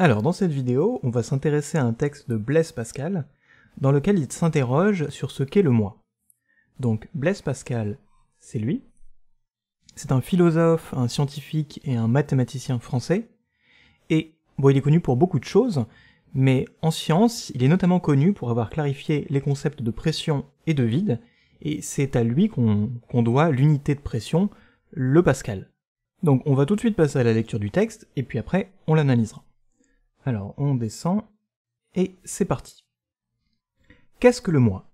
Alors dans cette vidéo, on va s'intéresser à un texte de Blaise Pascal, dans lequel il s'interroge sur ce qu'est le moi. Donc Blaise Pascal, c'est lui. C'est un philosophe, un scientifique et un mathématicien français. Et bon, il est connu pour beaucoup de choses, mais en science, il est notamment connu pour avoir clarifié les concepts de pression et de vide, et c'est à lui qu'on doit l'unité de pression, le Pascal. Donc on va tout de suite passer à la lecture du texte, et puis après on l'analysera. Alors on descend et c'est parti. Qu'est-ce que le moi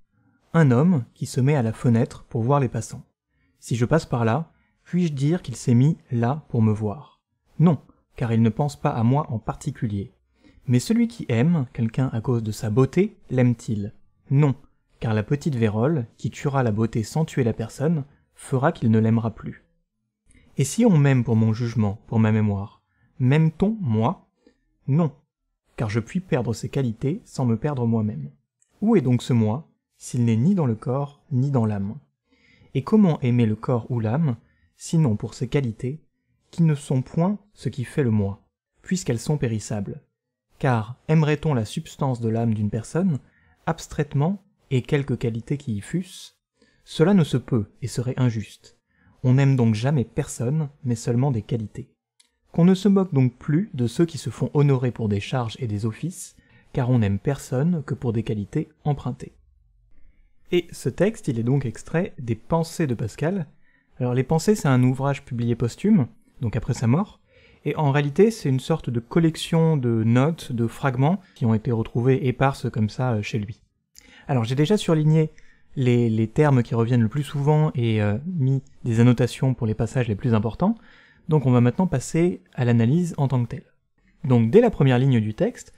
Un homme qui se met à la fenêtre pour voir les passants. Si je passe par là, puis-je dire qu'il s'est mis là pour me voir Non, car il ne pense pas à moi en particulier. Mais celui qui aime quelqu'un à cause de sa beauté, l'aime-t-il Non, car la petite vérole, qui tuera la beauté sans tuer la personne, fera qu'il ne l'aimera plus. Et si on m'aime pour mon jugement, pour ma mémoire, m'aime-t-on, moi Non, car je puis perdre ces qualités sans me perdre moi-même. Où est donc ce moi, s'il n'est ni dans le corps, ni dans l'âme Et comment aimer le corps ou l'âme, sinon pour ces qualités, qui ne sont point ce qui fait le moi, puisqu'elles sont périssables Car aimerait-on la substance de l'âme d'une personne, abstraitement, et quelques qualités qui y fussent Cela ne se peut et serait injuste. On n'aime donc jamais personne, mais seulement des qualités qu'on ne se moque donc plus de ceux qui se font honorer pour des charges et des offices, car on n'aime personne que pour des qualités empruntées. Et ce texte, il est donc extrait des Pensées de Pascal. Alors les Pensées, c'est un ouvrage publié posthume, donc après sa mort, et en réalité, c'est une sorte de collection de notes, de fragments qui ont été retrouvés éparses comme ça euh, chez lui. Alors j'ai déjà surligné les, termes qui reviennent le plus souvent et euh, mis des annotations pour les passages les plus importants. Donc on va maintenant passer à l'analyse en tant que telle. Donc dès la première ligne du texte,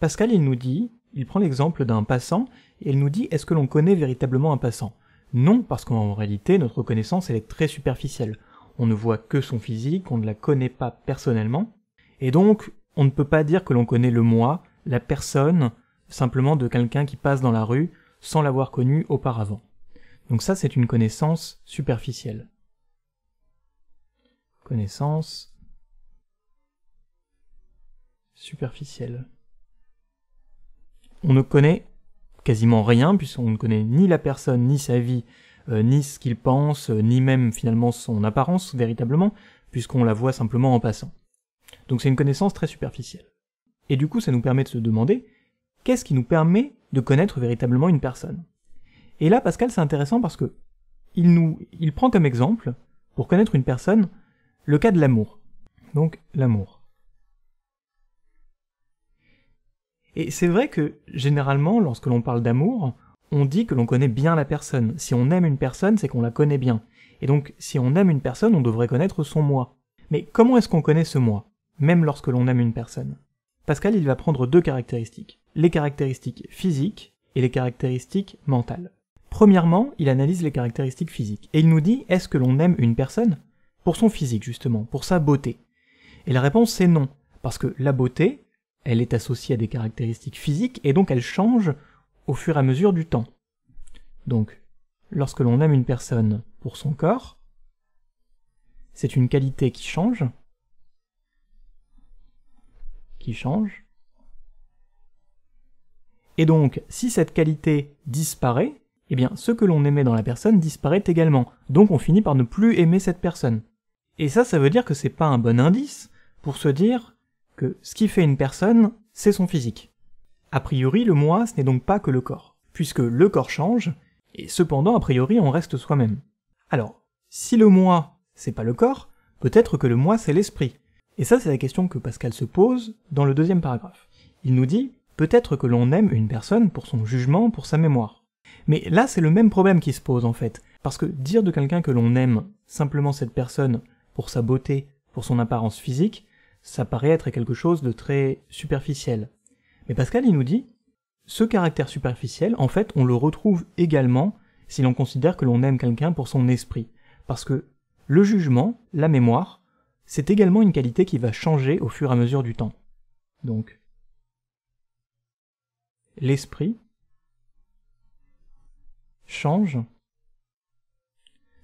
Pascal il nous dit, il prend l'exemple d'un passant, et il nous dit est-ce que l'on connaît véritablement un passant Non, parce qu'en réalité notre connaissance elle est très superficielle. On ne voit que son physique, on ne la connaît pas personnellement, et donc on ne peut pas dire que l'on connaît le moi, la personne, simplement de quelqu'un qui passe dans la rue sans l'avoir connu auparavant. Donc ça c'est une connaissance superficielle connaissance superficielle. On ne connaît quasiment rien, puisqu'on ne connaît ni la personne, ni sa vie, euh, ni ce qu'il pense, euh, ni même finalement son apparence véritablement, puisqu'on la voit simplement en passant. Donc c'est une connaissance très superficielle. Et du coup, ça nous permet de se demander, qu'est-ce qui nous permet de connaître véritablement une personne Et là, Pascal, c'est intéressant parce que il, nous, il prend comme exemple, pour connaître une personne, le cas de l'amour. Donc l'amour. Et c'est vrai que généralement, lorsque l'on parle d'amour, on dit que l'on connaît bien la personne. Si on aime une personne, c'est qu'on la connaît bien. Et donc, si on aime une personne, on devrait connaître son moi. Mais comment est-ce qu'on connaît ce moi, même lorsque l'on aime une personne Pascal, il va prendre deux caractéristiques. Les caractéristiques physiques et les caractéristiques mentales. Premièrement, il analyse les caractéristiques physiques et il nous dit est-ce que l'on aime une personne pour son physique, justement, pour sa beauté. Et la réponse c'est non, parce que la beauté, elle est associée à des caractéristiques physiques, et donc elle change au fur et à mesure du temps. Donc, lorsque l'on aime une personne pour son corps, c'est une qualité qui change, qui change, et donc, si cette qualité disparaît, eh bien, ce que l'on aimait dans la personne disparaît également. Donc, on finit par ne plus aimer cette personne. Et ça, ça veut dire que c'est pas un bon indice pour se dire que ce qui fait une personne, c'est son physique. A priori, le moi, ce n'est donc pas que le corps, puisque le corps change, et cependant, a priori, on reste soi-même. Alors, si le moi, c'est pas le corps, peut-être que le moi, c'est l'esprit. Et ça, c'est la question que Pascal se pose dans le deuxième paragraphe. Il nous dit, peut-être que l'on aime une personne pour son jugement, pour sa mémoire. Mais là, c'est le même problème qui se pose, en fait. Parce que dire de quelqu'un que l'on aime simplement cette personne pour sa beauté, pour son apparence physique, ça paraît être quelque chose de très superficiel. Mais Pascal, il nous dit, ce caractère superficiel, en fait, on le retrouve également si l'on considère que l'on aime quelqu'un pour son esprit. Parce que le jugement, la mémoire, c'est également une qualité qui va changer au fur et à mesure du temps. Donc, l'esprit change.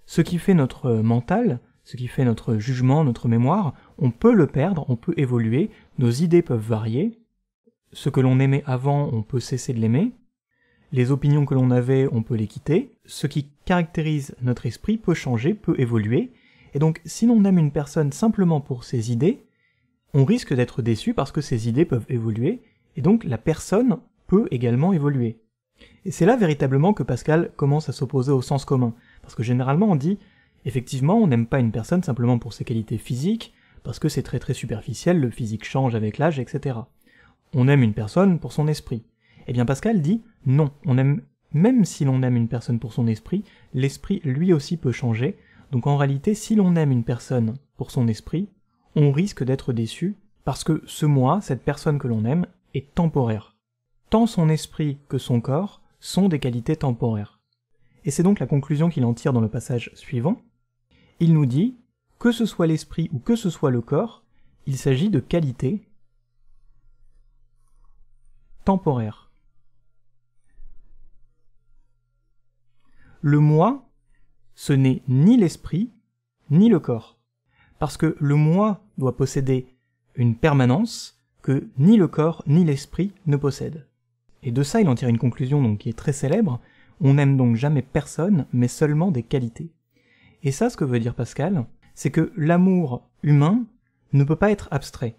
Ce qui fait notre mental, ce qui fait notre jugement, notre mémoire, on peut le perdre, on peut évoluer, nos idées peuvent varier, ce que l'on aimait avant, on peut cesser de l'aimer, les opinions que l'on avait, on peut les quitter, ce qui caractérise notre esprit peut changer, peut évoluer, et donc si l'on aime une personne simplement pour ses idées, on risque d'être déçu parce que ses idées peuvent évoluer, et donc la personne peut également évoluer. Et c'est là véritablement que Pascal commence à s'opposer au sens commun, parce que généralement on dit Effectivement, on n'aime pas une personne simplement pour ses qualités physiques, parce que c'est très très superficiel, le physique change avec l'âge, etc. On aime une personne pour son esprit. Eh bien Pascal dit non, on aime même si l'on aime une personne pour son esprit, l'esprit lui aussi peut changer, donc en réalité si l'on aime une personne pour son esprit, on risque d'être déçu, parce que ce moi, cette personne que l'on aime, est temporaire. Tant son esprit que son corps sont des qualités temporaires. Et c'est donc la conclusion qu'il en tire dans le passage suivant, il nous dit, que ce soit l'esprit ou que ce soit le corps, il s'agit de qualités temporaires. Le moi, ce n'est ni l'esprit, ni le corps. Parce que le moi doit posséder une permanence que ni le corps ni l'esprit ne possèdent. Et de ça, il en tire une conclusion donc, qui est très célèbre, on n'aime donc jamais personne, mais seulement des qualités. Et ça, ce que veut dire Pascal, c'est que l'amour humain ne peut pas être abstrait.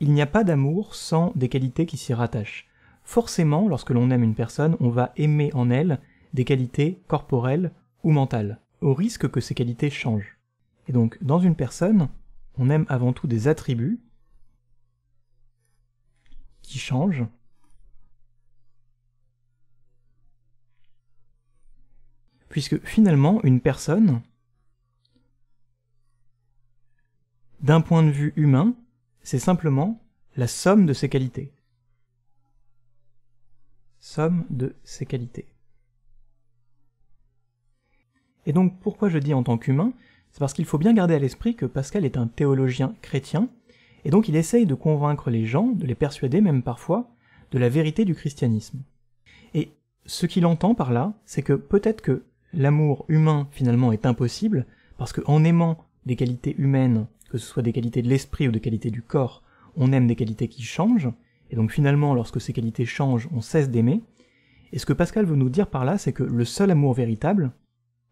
Il n'y a pas d'amour sans des qualités qui s'y rattachent. Forcément, lorsque l'on aime une personne, on va aimer en elle des qualités corporelles ou mentales, au risque que ces qualités changent. Et donc, dans une personne, on aime avant tout des attributs qui changent puisque finalement une personne, d'un point de vue humain, c'est simplement la somme de ses qualités. Somme de ses qualités. Et donc pourquoi je dis en tant qu'humain C'est parce qu'il faut bien garder à l'esprit que Pascal est un théologien chrétien, et donc il essaye de convaincre les gens, de les persuader même parfois, de la vérité du christianisme. Et ce qu'il entend par là, c'est que peut-être que l'amour humain finalement est impossible, parce qu'en aimant des qualités humaines, que ce soit des qualités de l'esprit ou des qualités du corps, on aime des qualités qui changent, et donc finalement, lorsque ces qualités changent, on cesse d'aimer. Et ce que Pascal veut nous dire par là, c'est que le seul amour véritable,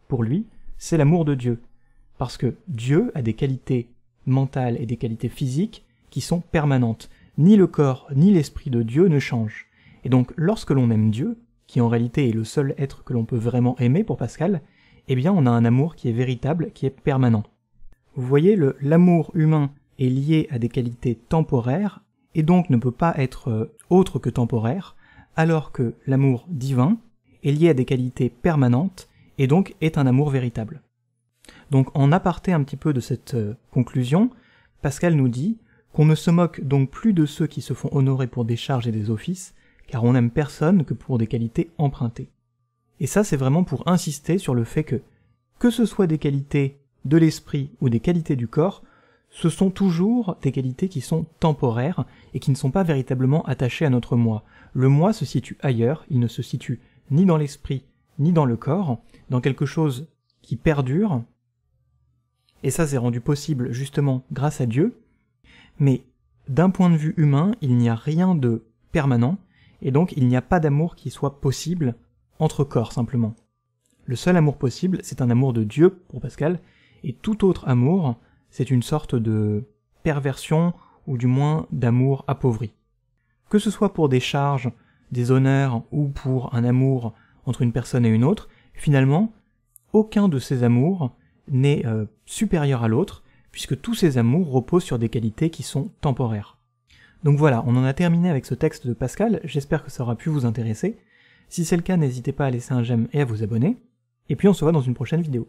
pour lui, c'est l'amour de Dieu. Parce que Dieu a des qualités mentales et des qualités physiques qui sont permanentes. Ni le corps, ni l'esprit de Dieu ne changent. Et donc, lorsque l'on aime Dieu, qui en réalité est le seul être que l'on peut vraiment aimer pour Pascal, eh bien on a un amour qui est véritable, qui est permanent. Vous voyez, l'amour humain est lié à des qualités temporaires et donc ne peut pas être euh, autre que temporaire, alors que l'amour divin est lié à des qualités permanentes et donc est un amour véritable. Donc en aparté un petit peu de cette euh, conclusion, Pascal nous dit qu'on ne se moque donc plus de ceux qui se font honorer pour des charges et des offices, car on n'aime personne que pour des qualités empruntées. Et ça c'est vraiment pour insister sur le fait que, que ce soit des qualités de l'esprit ou des qualités du corps, ce sont toujours des qualités qui sont temporaires et qui ne sont pas véritablement attachées à notre moi. Le moi se situe ailleurs, il ne se situe ni dans l'esprit, ni dans le corps, dans quelque chose qui perdure, et ça c'est rendu possible justement grâce à Dieu, mais d'un point de vue humain, il n'y a rien de permanent, et donc il n'y a pas d'amour qui soit possible entre corps simplement. Le seul amour possible, c'est un amour de Dieu pour Pascal, et tout autre amour, c'est une sorte de perversion ou du moins d'amour appauvri. Que ce soit pour des charges, des honneurs ou pour un amour entre une personne et une autre, finalement, aucun de ces amours n'est euh, supérieur à l'autre, puisque tous ces amours reposent sur des qualités qui sont temporaires. Donc voilà, on en a terminé avec ce texte de Pascal, j'espère que ça aura pu vous intéresser. Si c'est le cas, n'hésitez pas à laisser un j'aime et à vous abonner, et puis on se voit dans une prochaine vidéo.